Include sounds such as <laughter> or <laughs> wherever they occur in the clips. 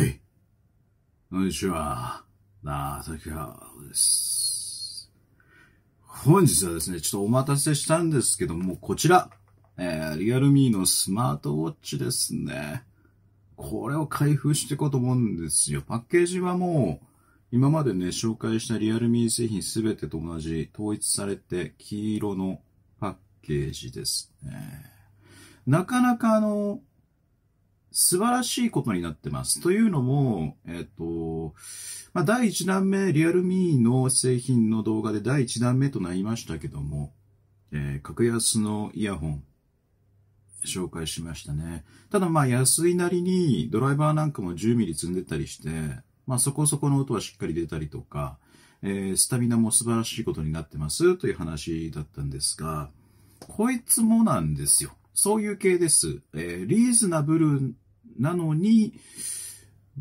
はい。こんにちは。なあ、竹川です。本日はですね、ちょっとお待たせしたんですけども、こちら。えー、リアルミーのスマートウォッチですね。これを開封していこうと思うんですよ。パッケージはもう、今までね、紹介したリアルミー製品すべてと同じ、統一されて、黄色のパッケージですね。なかなかあの、素晴らしいことになってます。というのも、えっ、と、まあ、第1弾目、リアルミーの製品の動画で第1弾目となりましたけども、えー、格安のイヤホン、紹介しましたね。ただま安いなりにドライバーなんかも10ミリ積んでたりして、まあそこそこの音はしっかり出たりとか、えー、スタミナも素晴らしいことになってますという話だったんですが、こいつもなんですよ。そういう系です。えー、リーズナブルなのに、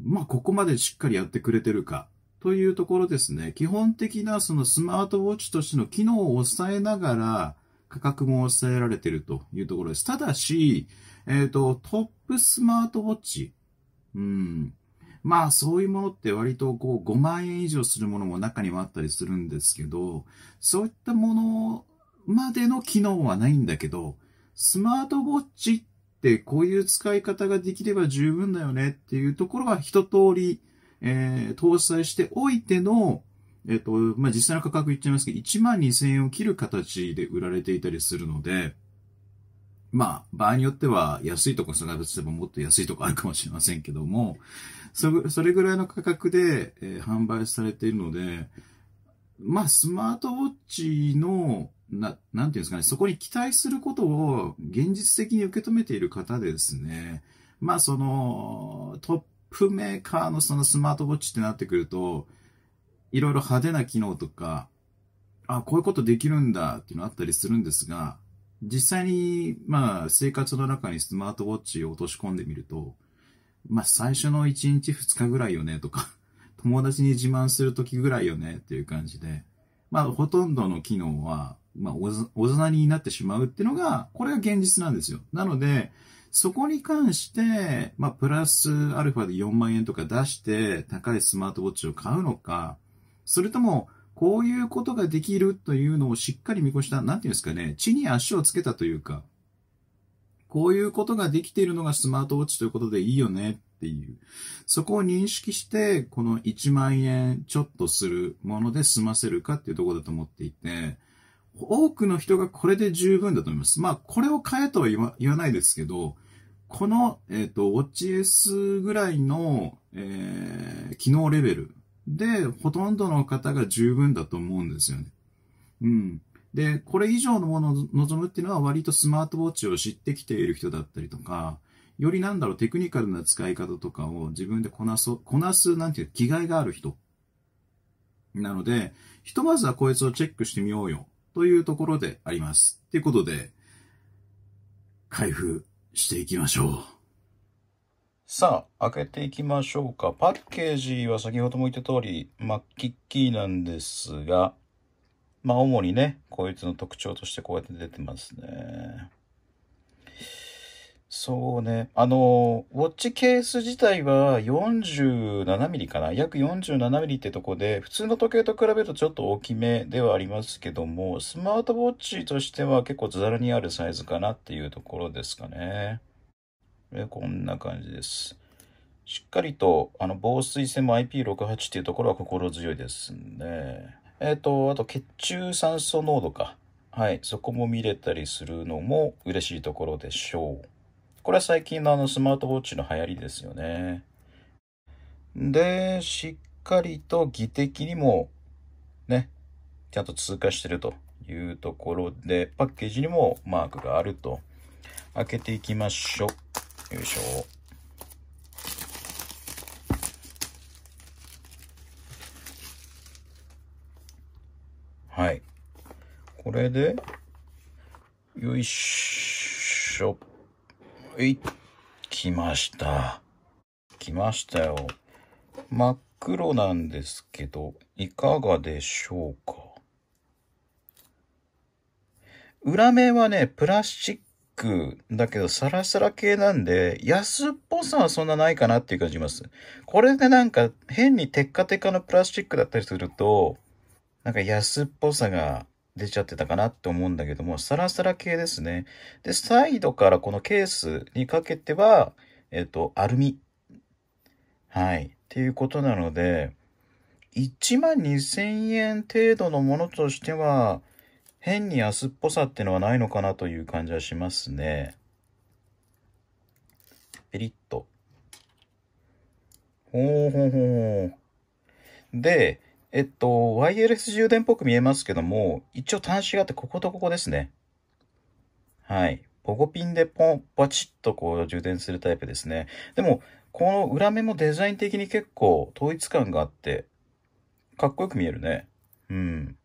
まあ、ここまでしっかりやってくれてるかというところですね。基本的なそのスマートウォッチとしての機能を抑えながら、価格も抑えられてるというところです。ただし、えっ、ー、と、トップスマートウォッチ。うん。まあ、そういうものって割とこう5万円以上するものも中にはあったりするんですけど、そういったものまでの機能はないんだけど、スマートウォッチってこういう使い方ができれば十分だよねっていうところは一通り、えー、搭載しておいての、えっ、と、まあ、実際の価格言っちゃいますけど、1万2000円を切る形で売られていたりするので、まあ、場合によっては安いとこに探せばもっと安いとこあるかもしれませんけども、それぐらいの価格で、えー、販売されているので、まあ、スマートウォッチの、な、なんていうんですかね、そこに期待することを現実的に受け止めている方でですね、まあ、その、トップメーカーのそのスマートウォッチってなってくると、いろいろ派手な機能とか、あ、こういうことできるんだっていうのあったりするんですが、実際に、まあ、生活の中にスマートウォッチを落とし込んでみると、まあ、最初の1日2日ぐらいよねとか友達に自慢するときぐらいよねっていう感じで、まあ、ほとんどの機能は、まあ、おざなりになってしまうっていうのが、これが現実なんですよ。なので、そこに関して、まあ、プラスアルファで4万円とか出して、高いスマートウォッチを買うのか、それとも、こういうことができるというのをしっかり見越した、なんていうんですかね、地に足をつけたというか、こういうことができているのがスマートウォッチということでいいよねっていう。そこを認識して、この1万円ちょっとするもので済ませるかっていうところだと思っていて、多くの人がこれで十分だと思います。まあ、これを買えとは言わ言わないですけど、この、えっ、ー、と、ウォッチ S ぐらいの、えー、機能レベルで、ほとんどの方が十分だと思うんですよね。うん。で、これ以上のものを望むっていうのは割とスマートウォッチを知ってきている人だったりとか、よりなんだろう、テクニカルな使い方とかを自分でこなす、こなす、なんていう気概がある人。なので、ひとまずはこいつをチェックしてみようよ、というところであります。ということで、開封していきましょう。さあ、開けていきましょうか。パッケージは先ほども言った通り、マッキッキーなんですが、まあ主にね、こいつの特徴としてこうやって出てますね。そうね。あの、ウォッチケース自体は47ミリかな約47ミリってとこで、普通の時計と比べるとちょっと大きめではありますけども、スマートウォッチとしては結構ざるにあるサイズかなっていうところですかね。こんな感じです。しっかりと、あの、防水性も IP68 っていうところは心強いですね。えっ、ー、と、あと、血中酸素濃度か。はい、そこも見れたりするのも嬉しいところでしょう。これは最近のあのスマートウォッチの流行りですよね。で、しっかりと技的にもね、ちゃんと通過してるというところで、パッケージにもマークがあると。開けていきましょう。よいしょ。はい。これで、よいしょ。い。来ました。来ましたよ。真っ黒なんですけど、いかがでしょうか裏面はね、プラスチックだけどサラサラ系なんで、安っぽさはそんなないかなっていう感じます。これでなんか変にテッカテカのプラスチックだったりすると、なんか安っぽさが出ちゃってたかなって思うんだけども、サラサラ系ですね。で、サイドからこのケースにかけては、えっ、と、アルミ。はい。っていうことなので、1万2000円程度のものとしては、変に安っぽさっていうのはないのかなという感じはしますね。ピリッと。ほうほうほう。で、えっと、YLS 充電っぽく見えますけども、一応端子があって、こことここですね。はい。ポゴピンでポン、バチッとこう充電するタイプですね。でも、この裏面もデザイン的に結構統一感があって、かっこよく見えるね。うん。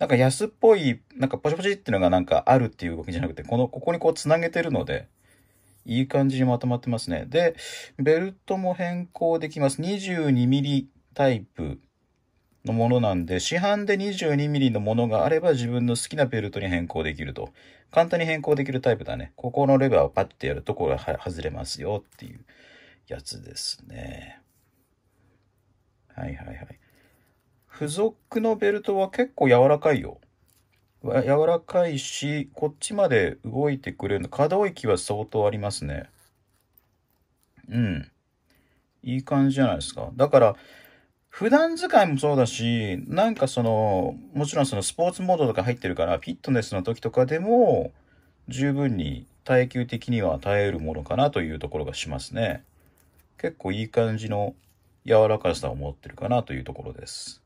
なんか安っぽい、なんかポチポチっていうのがなんかあるっていう動きじゃなくて、この、ここにこう繋げてるので、いい感じにまとまってますね。で、ベルトも変更できます。22mm タイプのものなんで、市販で 22mm のものがあれば自分の好きなベルトに変更できると。簡単に変更できるタイプだね。ここのレバーをパッてやるとこれが外れますよっていうやつですね。はいはいはい。付属のベルトは結構柔らかいよ。柔らかいし、こっちまで動いてくれるの。可動域は相当ありますね。うん。いい感じじゃないですか。だから、普段使いもそうだし、なんかその、もちろんそのスポーツモードとか入ってるから、フィットネスの時とかでも、十分に耐久的には耐えるものかなというところがしますね。結構いい感じの柔らかさを持ってるかなというところです。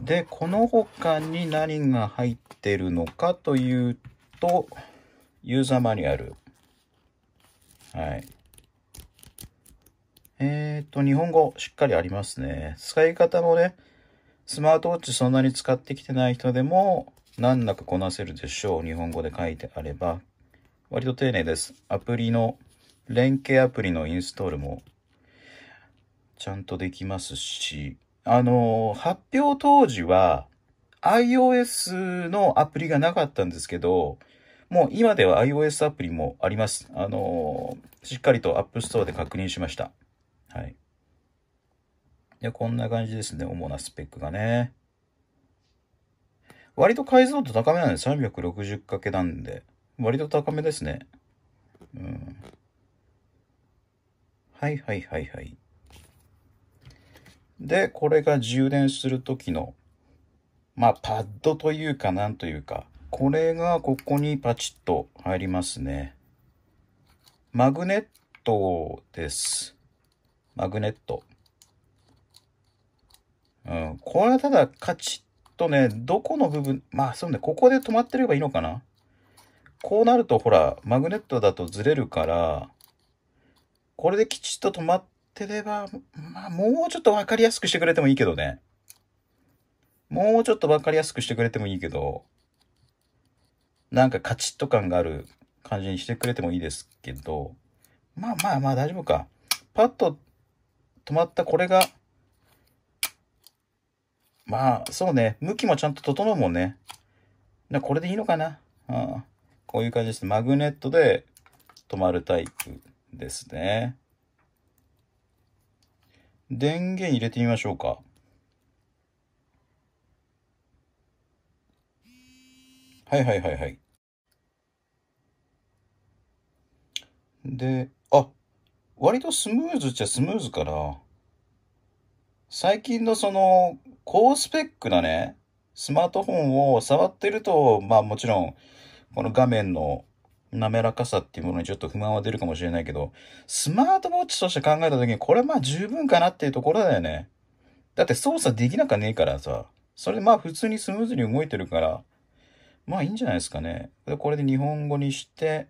で、この他に何が入ってるのかというと、ユーザーマニュアル。はい。えっ、ー、と、日本語しっかりありますね。使い方もね、スマートウォッチそんなに使ってきてない人でも難なくこなせるでしょう。日本語で書いてあれば。割と丁寧です。アプリの、連携アプリのインストールもちゃんとできますし、あの発表当時は iOS のアプリがなかったんですけど、もう今では iOS アプリもあります。あのしっかりと App Store で確認しました。はい。で、こんな感じですね。主なスペックがね。割と解像度高めなんで、360かけなんで、割と高めですね。うん。はいはいはいはい。で、これが充電するときの、まあ、パッドというか、なんというか、これがここにパチッと入りますね。マグネットです。マグネット。うん。これはただカチッとね、どこの部分、まあそうね、ここで止まってればいいのかな。こうなるとほら、マグネットだとずれるから、これできちっと止まってれば、まあもうちょっとわかりやすくしてくれてもいいけどね。もうちょっとわかりやすくしてくれてもいいけど、なんかカチッと感がある感じにしてくれてもいいですけど、まあまあまあ大丈夫か。パッと止まったこれが、まあ、そうね。向きもちゃんと整うもんね。だこれでいいのかな。ああこういう感じです。マグネットで止まるタイプですね。電源入れてみましょうか。はいはいはいはい。で、あ、割とスムーズっちゃスムーズから、最近のその、高スペックなね、スマートフォンを触ってると、まあもちろん、この画面の滑らかさっていうものにちょっと不満は出るかもしれないけど、スマートウォッチとして考えた時にこれまあ十分かなっていうところだよね。だって操作できなかねえからさ、それでまあ普通にスムーズに動いてるから、まあいいんじゃないですかね。これで日本語にして、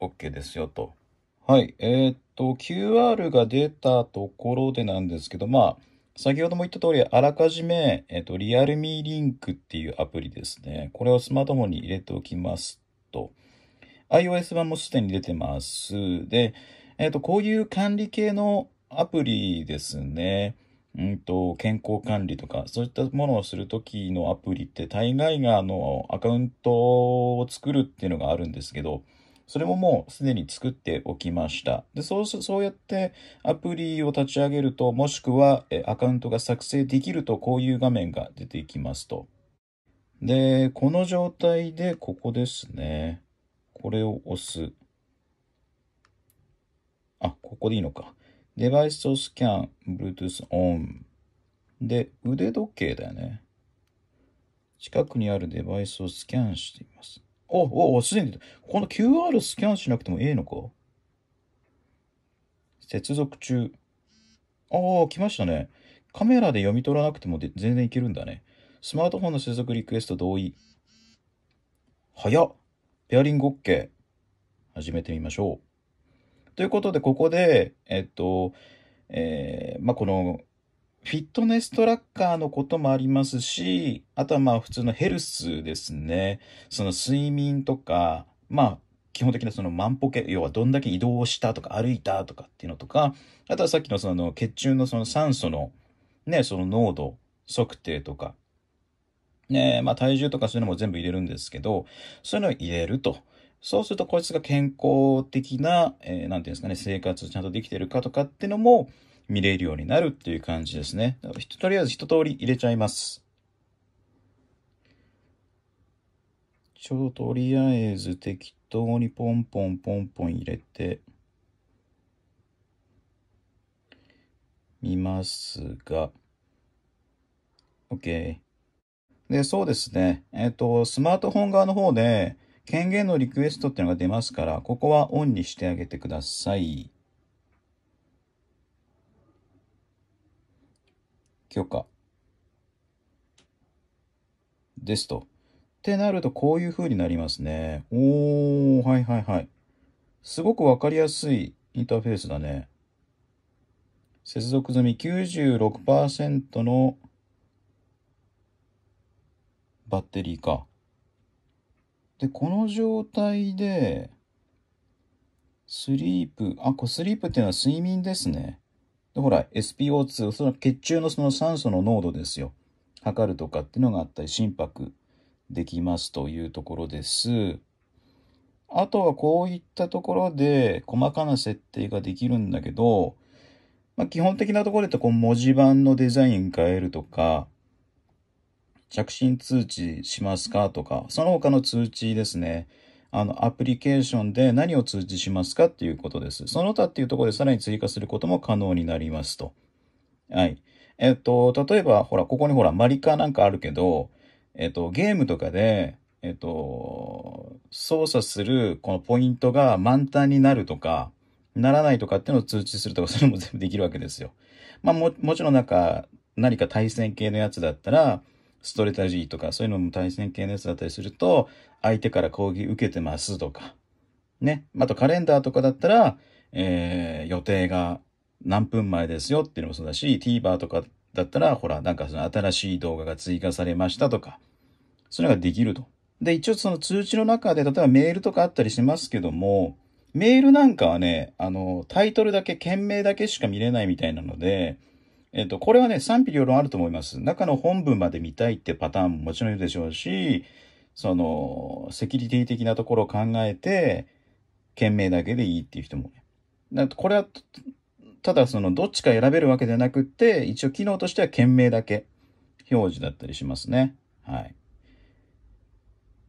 OK ですよと。はい。えーっと、QR が出たところでなんですけど、まあ、先ほども言った通り、あらかじめ、えっと、リアルミーリンクっていうアプリですね。これをスマートフォンに入れておきますと。iOS 版もすでに出てます。で、えっと、こういう管理系のアプリですね。うんと、健康管理とか、そういったものをするときのアプリって、大概があの、アカウントを作るっていうのがあるんですけど、それももうすでに作っておきました。で、そうそうやってアプリを立ち上げると、もしくはアカウントが作成できると、こういう画面が出てきますと。で、この状態で、ここですね。これを押す。あ、ここでいいのか。デバイスをスキャン、Bluetooth オン。で、腕時計だよね。近くにあるデバイスをスキャンしています。お、お、すでに出た。この QR スキャンしなくてもええのか接続中。ああ、来ましたね。カメラで読み取らなくてもで全然いけるんだね。スマートフォンの接続リクエスト同意。早っペアリング OK。始めてみましょう。ということで、ここで、えっと、えー、まあ、このフィットネストラッカーのこともありますし、あとはまあ普通のヘルスですね。その睡眠とか、まあ基本的なその万歩計、要はどんだけ移動したとか歩いたとかっていうのとか、あとはさっきのその血中のその酸素のね、その濃度測定とか、ね、まあ体重とかそういうのも全部入れるんですけど、そういうのを入れると。そうするとこいつが健康的な、えー、なんていうんですかね、生活ちゃんとできてるかとかっていうのも、見れるようになるっていう感じですね。とりあえず一通り入れちゃいます。ちょ、とりあえず適当にポンポンポンポン入れてみますが、OK。で、そうですね。えっ、ー、と、スマートフォン側の方で、権限のリクエストっていうのが出ますから、ここはオンにしてあげてください。許可ですと。ってなると、こういうふうになりますね。おー、はいはいはい。すごくわかりやすいインターフェースだね。接続済み96%のバッテリーか。で、この状態で、スリープ、あ、これスリープっていうのは睡眠ですね。で、ほら、SPO2、その血中のその酸素の濃度ですよ。測るとかっていうのがあったり、心拍できますというところです。あとはこういったところで細かな設定ができるんだけど、まあ、基本的なところでこう文字盤のデザイン変えるとか、着信通知しますかとか、その他の通知ですね。あの、アプリケーションで何を通知しますかっていうことです。その他っていうところでさらに追加することも可能になりますと。はい。えっと、例えば、ほら、ここにほら、マリカなんかあるけど、えっと、ゲームとかで、えっと、操作するこのポイントが満タンになるとか、ならないとかっていうのを通知するとか、それも全部できるわけですよ。まあ、も、もちろんなんか、何か対戦系のやつだったら、ストレタジーとか、そういうのも対戦系のやつだったりすると、相手から攻撃受けてますとか、ね。あとカレンダーとかだったら、えー、予定が何分前ですよっていうのもそうだし、TVer とかだったら、ほら、なんかその新しい動画が追加されましたとか、そういうのができると。で、一応その通知の中で、例えばメールとかあったりしますけども、メールなんかはね、あの、タイトルだけ、件名だけしか見れないみたいなので、えっと、これはね、賛否両論あると思います。中の本文まで見たいってパターンももちろんいるでしょうし、その、セキュリティ的なところを考えて、件名だけでいいっていう人もね。だこれは、ただその、どっちか選べるわけじゃなくて、一応機能としては件名だけ表示だったりしますね。はい。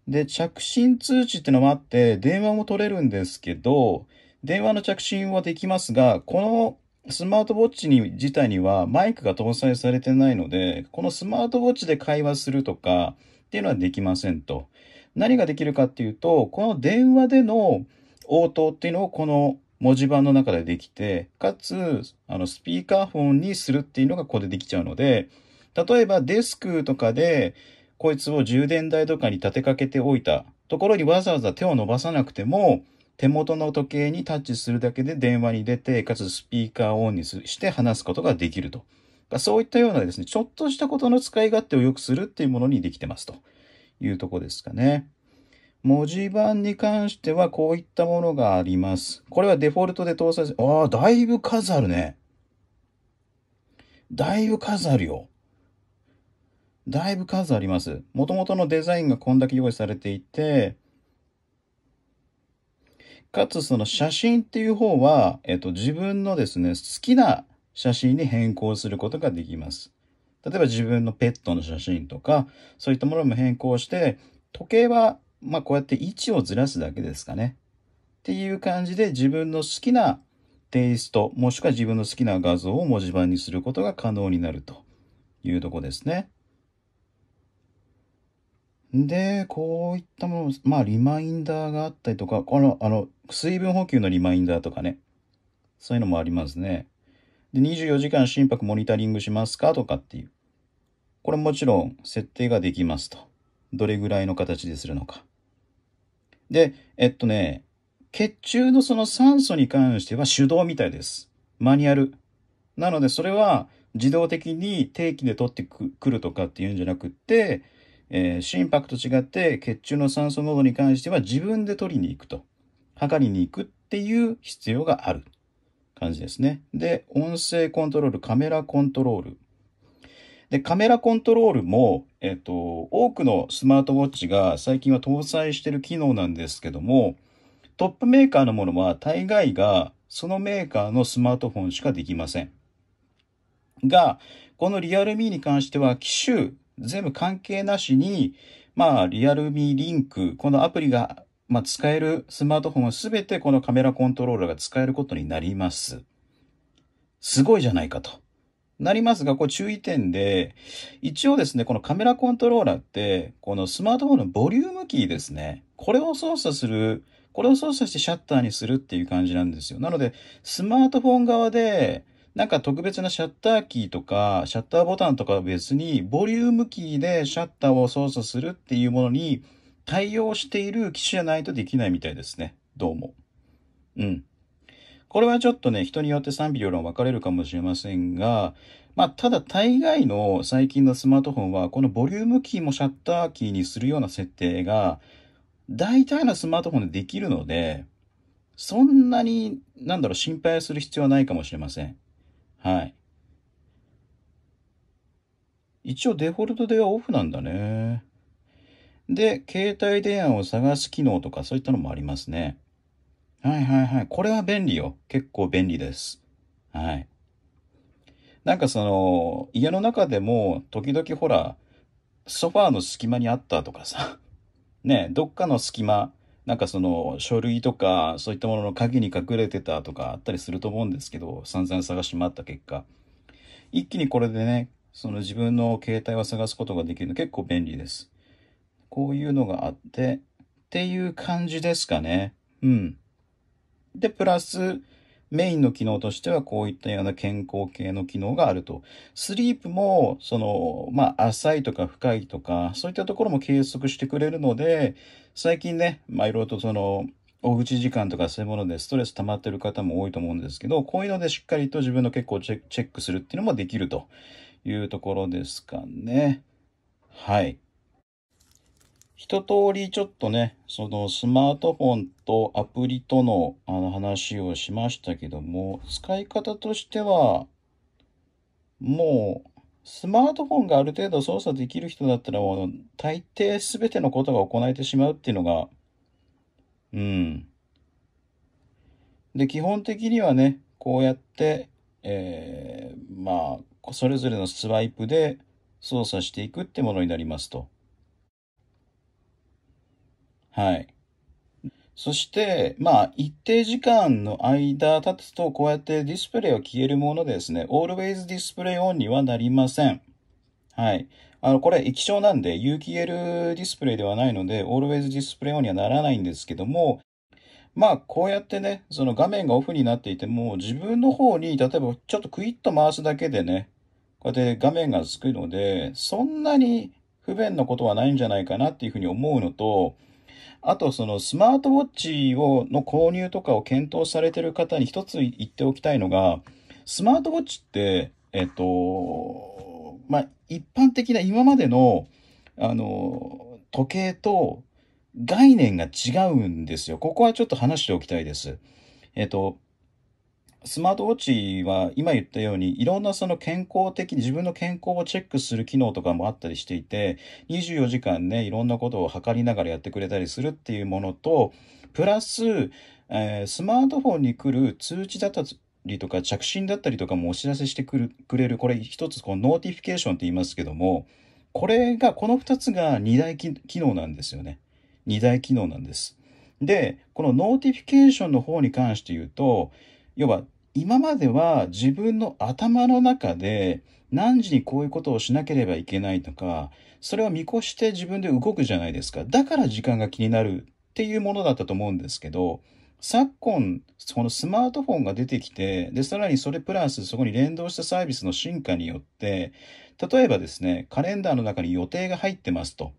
で、着信通知ってのもあって、電話も取れるんですけど、電話の着信はできますが、このスマートウォッチに自体にはマイクが搭載されてないので、このスマートウォッチで会話するとかっていうのはできませんと。何ができるかっていうと、この電話での応答っていうのをこの文字盤の中でできて、かつ、あの、スピーカーフォンにするっていうのがここでできちゃうので、例えばデスクとかで、こいつを充電台とかに立てかけておいたところにわざわざ手を伸ばさなくても、手元の時計にタッチするだけで電話に出て、かつスピーカーをオンにして話すことができると。そういったようなですね、ちょっとしたことの使い勝手を良くするっていうものにできてますというとこですかね。文字盤に関してはこういったものがあります。これはデフォルトで搭載する。ああ、だいぶ数あるね。だいぶ数あるよ。だいぶ数あります。もともとのデザインがこんだけ用意されていて、かつその写真っていう方は、えっと、自分のですね、好きな写真に変更することができます。例えば自分のペットの写真とか、そういったものも変更して、時計は、まあこうやって位置をずらすだけですかね。っていう感じで自分の好きなテイスト、もしくは自分の好きな画像を文字盤にすることが可能になるというとこですね。で、こういったもの、まあ、リマインダーがあったりとか、あの、あの、水分補給のリマインダーとかね、そういうのもありますね。で、24時間心拍モニタリングしますかとかっていう。これもちろん設定ができますと。どれぐらいの形でするのか。で、えっとね、血中のその酸素に関しては手動みたいです。マニュアル。なのでそれは自動的に定期で取ってくるとかっていうんじゃなくって、えー、心拍と違って血中の酸素濃度に関しては自分で取りに行くと。測りに行くっていう必要がある感じですね。で、音声コントロール、カメラコントロール。で、カメラコントロールも、えっと、多くのスマートウォッチが最近は搭載してる機能なんですけども、トップメーカーのものは大概がそのメーカーのスマートフォンしかできません。が、このリアルミーに関しては機種全部関係なしに、まあ、リアルミーリンク、このアプリがまあ、使えるスマートフォンは全てこのカメラコントローラーが使えることになります。すごいじゃないかと。なりますが、こう注意点で、一応ですね、このカメラコントローラーって、このスマートフォンのボリュームキーですね。これを操作する、これを操作してシャッターにするっていう感じなんですよ。なので、スマートフォン側で、なんか特別なシャッターキーとか、シャッターボタンとかは別に、ボリュームキーでシャッターを操作するっていうものに、対応している機種じゃないとできないみたいですね。どうも。うん。これはちょっとね、人によって賛否両論分かれるかもしれませんが、まあ、ただ大概の最近のスマートフォンは、このボリュームキーもシャッターキーにするような設定が、大体のスマートフォンでできるので、そんなに、なんだろう、心配する必要はないかもしれません。はい。一応デフォルトではオフなんだね。で、携帯電話を探す機能とかそういったのもありますね。はいはいはい。これは便利よ。結構便利です。はい。なんかその、家の中でも時々ほら、ソファーの隙間にあったとかさ、<laughs> ね、どっかの隙間、なんかその書類とかそういったものの鍵に隠れてたとかあったりすると思うんですけど、散々探し回った結果、一気にこれでね、その自分の携帯を探すことができるの結構便利です。こういうのがあって、っていう感じですかね。うん。で、プラス、メインの機能としてはこういったような健康系の機能があると。スリープも、その、まあ、浅いとか深いとか、そういったところも計測してくれるので、最近ね、まあ、いろいろとその、おうち時間とかそういうものでストレス溜まってる方も多いと思うんですけど、こういうのでしっかりと自分の結構チェックするっていうのもできるというところですかね。はい。一通りちょっとね、そのスマートフォンとアプリとのあの話をしましたけども、使い方としては、もうスマートフォンがある程度操作できる人だったらもう大抵全てのことが行えてしまうっていうのが、うん。で、基本的にはね、こうやって、えー、まあ、それぞれのスワイプで操作していくってものになりますと。はい。そして、まあ、一定時間の間経つと、こうやってディスプレイは消えるものですね。always display on にはなりません。はい。あの、これ液晶なんで、有機 l ディスプレイではないので、always display on にはならないんですけども、まあ、こうやってね、その画面がオフになっていても、自分の方に、例えばちょっとクイッと回すだけでね、こうやって画面がつくので、そんなに不便なことはないんじゃないかなっていうふうに思うのと、あと、そのスマートウォッチを、の購入とかを検討されてる方に一つ言っておきたいのが、スマートウォッチって、えっと、まあ、一般的な今までの、あの、時計と概念が違うんですよ。ここはちょっと話しておきたいです。えっと、スマートウォッチは今言ったようにいろんなその健康的自分の健康をチェックする機能とかもあったりしていて24時間ねいろんなことを測りながらやってくれたりするっていうものとプラス、えー、スマートフォンに来る通知だったりとか着信だったりとかもお知らせしてくるくれるこれ一つこのノーティフィケーションって言いますけどもこれがこの2つが2大機能なんですよね2大機能なんですでこのノーティフィケーションの方に関して言うと要は今までは自分の頭の中で何時にこういうことをしなければいけないとか、それを見越して自分で動くじゃないですか。だから時間が気になるっていうものだったと思うんですけど、昨今、このスマートフォンが出てきて、で、さらにそれプラスそこに連動したサービスの進化によって、例えばですね、カレンダーの中に予定が入ってますと。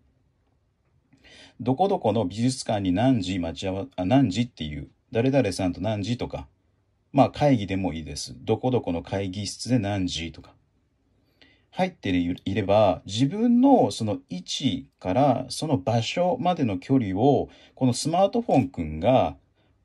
どこどこの美術館に何時待ち合わ、せ、何時っていう、誰々さんと何時とか、まあ会議でもいいです。どこどこの会議室で何時とか。入っていれば自分のその位置からその場所までの距離をこのスマートフォン君が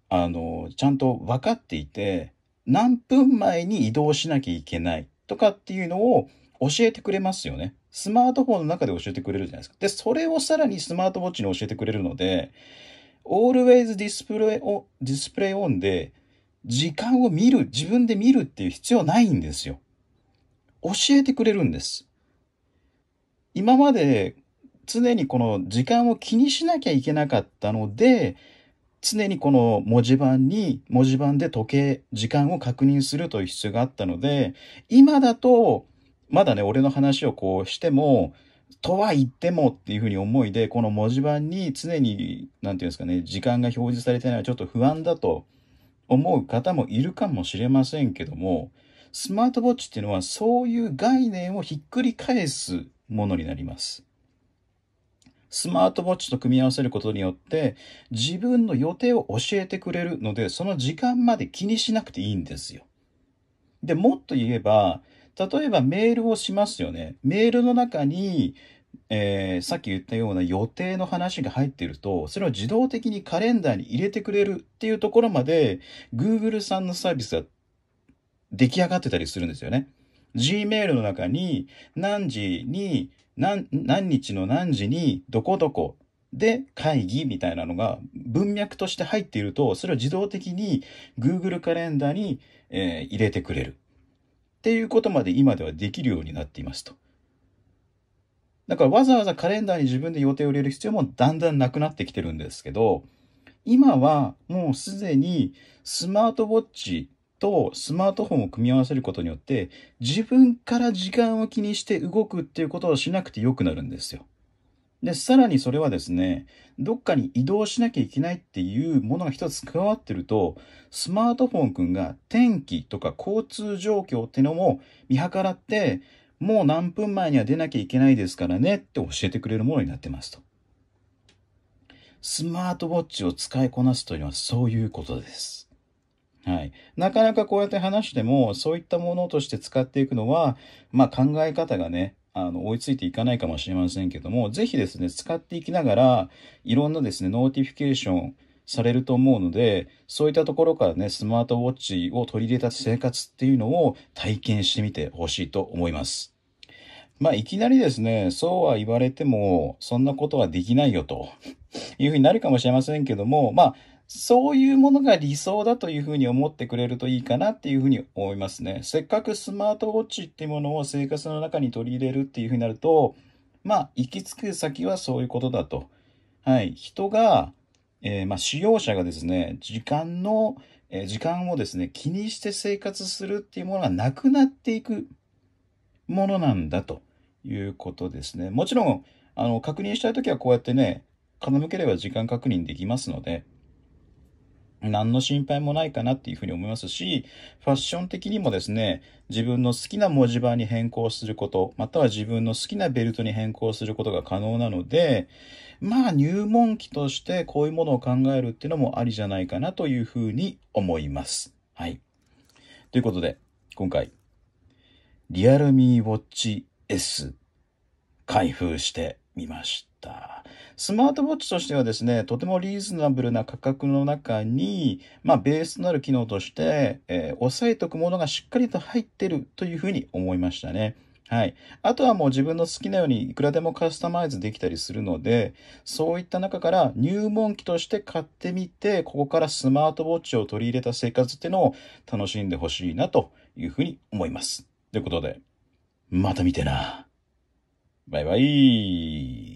あのちゃんと分かっていて何分前に移動しなきゃいけないとかっていうのを教えてくれますよね。スマートフォンの中で教えてくれるじゃないですか。で、それをさらにスマートウォッチに教えてくれるので、Always Display on, Display on で時間を見る、自分で見るっていう必要ないんですよ。教えてくれるんです。今まで常にこの時間を気にしなきゃいけなかったので、常にこの文字盤に、文字盤で時計、時間を確認するという必要があったので、今だと、まだね、俺の話をこうしても、とは言ってもっていうふうに思いで、この文字盤に常に、なんていうんですかね、時間が表示されてないのはちょっと不安だと思う方もいるかもしれませんけども、スマートウォッチっていうのはそういう概念をひっくり返すものになります。スマートウォッチと組み合わせることによって自分の予定を教えてくれるのでその時間まで気にしなくていいんですよ。で、もっと言えば、例えばメールをしますよね。メールの中にえー、さっき言ったような予定の話が入ってると、それを自動的にカレンダーに入れてくれるっていうところまで、Google さんのサービスが出来上がってたりするんですよね。Gmail の中に何時に何、何日の何時にどこどこで会議みたいなのが文脈として入っていると、それを自動的に Google カレンダーに、えー、入れてくれる。っていうことまで今ではできるようになっていますと。だからわざわざカレンダーに自分で予定を入れる必要もだんだんなくなってきてるんですけど、今はもうすでにスマートウォッチとスマートフォンを組み合わせることによって自分から時間を気にして動くっていうことをしなくてよくなるんですよ。で、さらにそれはですね、どっかに移動しなきゃいけないっていうものが一つ加わってると、スマートフォン君が天気とか交通状況っていうのも見計らって、もう何分前には出なきゃいけないですからねって教えてくれるものになってますと。スマートウォッチを使いこなすというのはそういうことです。はい。なかなかこうやって話しても、そういったものとして使っていくのは、まあ考え方がね、あの、追いついていかないかもしれませんけども、ぜひですね、使っていきながら、いろんなですね、ノーティフィケーション、されると思うので、そういったところからね、スマートウォッチを取り入れた生活っていうのを体験してみてほしいと思います。まあ、いきなりですね、そうは言われても、そんなことはできないよと <laughs> いうふうになるかもしれませんけども、まあ、そういうものが理想だというふうに思ってくれるといいかなっていうふうに思いますね。せっかくスマートウォッチっていうものを生活の中に取り入れるっていうふうになると、まあ、行き着く先はそういうことだと。はい。人がえー、まあ、使用者がですね、時間の、えー、時間をですね、気にして生活するっていうものがなくなっていくものなんだということですね。もちろん、あの、確認したいときはこうやってね、傾ければ時間確認できますので、何の心配もないかなっていうふうに思いますし、ファッション的にもですね、自分の好きな文字盤に変更すること、または自分の好きなベルトに変更することが可能なので、まあ入門機としてこういうものを考えるっていうのもありじゃないかなというふうに思います。はい。ということで、今回、リアルミーウォッチ S 開封してみました。。スマートウォッチとしてはですね、とてもリーズナブルな価格の中に、まあ、ベースとなる機能として、えー、押さえておくものがしっかりと入ってるというふうに思いましたね。はい。あとはもう自分の好きなようにいくらでもカスタマイズできたりするので、そういった中から入門機として買ってみて、ここからスマートウォッチを取り入れた生活っていうのを楽しんでほしいなというふうに思います。ということで、また見てな。バイバイ。